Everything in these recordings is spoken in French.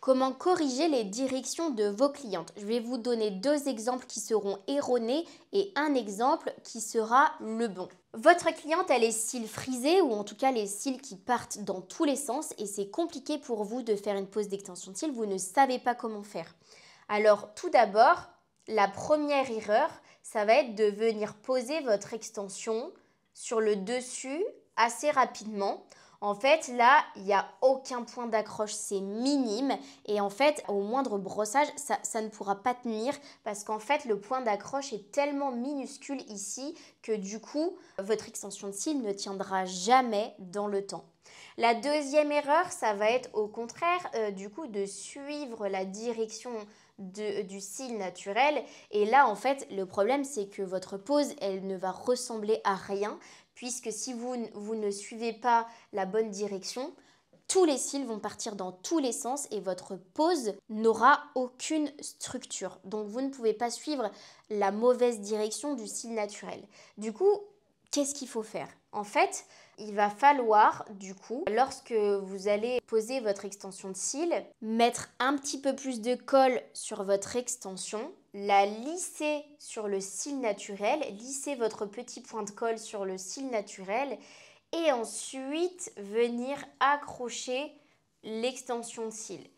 Comment corriger les directions de vos clientes Je vais vous donner deux exemples qui seront erronés et un exemple qui sera le bon. Votre cliente a les cils frisés ou en tout cas les cils qui partent dans tous les sens et c'est compliqué pour vous de faire une pose d'extension de cils, vous ne savez pas comment faire. Alors tout d'abord, la première erreur, ça va être de venir poser votre extension sur le dessus assez rapidement en fait, là, il n'y a aucun point d'accroche, c'est minime. Et en fait, au moindre brossage, ça, ne pourra pas tenir parce qu'en fait, le point d'accroche est tellement minuscule ici que du coup, votre extension de cils ne tiendra jamais dans le temps. La deuxième erreur, ça va être au contraire, euh, du coup, de suivre la direction du cil naturel. Et là, en fait, le problème, c'est que votre pose, elle ne va ressembler à rien puisque si vous, ne suivez pas la bonne direction, tous les cils vont partir dans tous les sens et votre pose n'aura aucune structure. Donc vous ne pouvez pas suivre la mauvaise direction du cil naturel. Du coup, qu'est-ce qu'il faut faire en fait, il va falloir, du coup, lorsque vous allez poser votre extension de cils, mettre un petit peu plus de colle sur votre extension, la lisser sur le cils naturel, lisser votre petit point de colle sur le cils naturel, et ensuite venir accrocher l'extension de cils.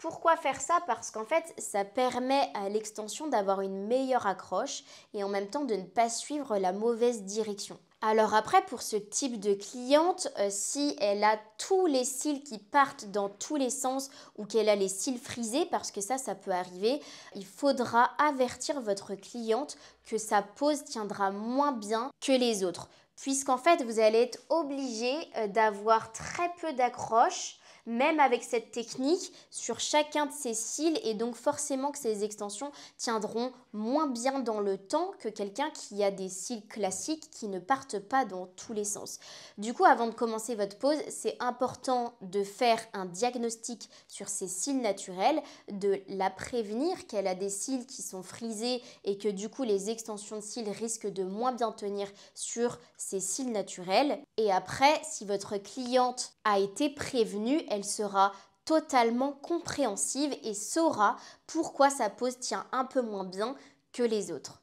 Pourquoi faire ça Parce qu'en fait, ça permet à l'extension d'avoir une meilleure accroche et en même temps de ne pas suivre la mauvaise direction. Alors après, pour ce type de cliente, euh, si elle a tous les cils qui partent dans tous les sens ou qu'elle a les cils frisés, parce que ça, ça peut arriver, il faudra avertir votre cliente que sa pose tiendra moins bien que les autres, puisqu'en fait, vous allez être obligé euh, d'avoir très peu d'accroche même avec cette technique, sur chacun de ses cils et donc forcément que ses extensions tiendront moins bien dans le temps que quelqu'un qui a des cils classiques qui ne partent pas dans tous les sens. Du coup, avant de commencer votre pose, c'est important de faire un diagnostic sur ses cils naturels, de la prévenir qu'elle a des cils qui sont frisés et que du coup les extensions de cils risquent de moins bien tenir sur ses cils naturels. Et après, si votre cliente a été prévenue, elle sera totalement compréhensive et saura pourquoi sa pose tient un peu moins bien que les autres.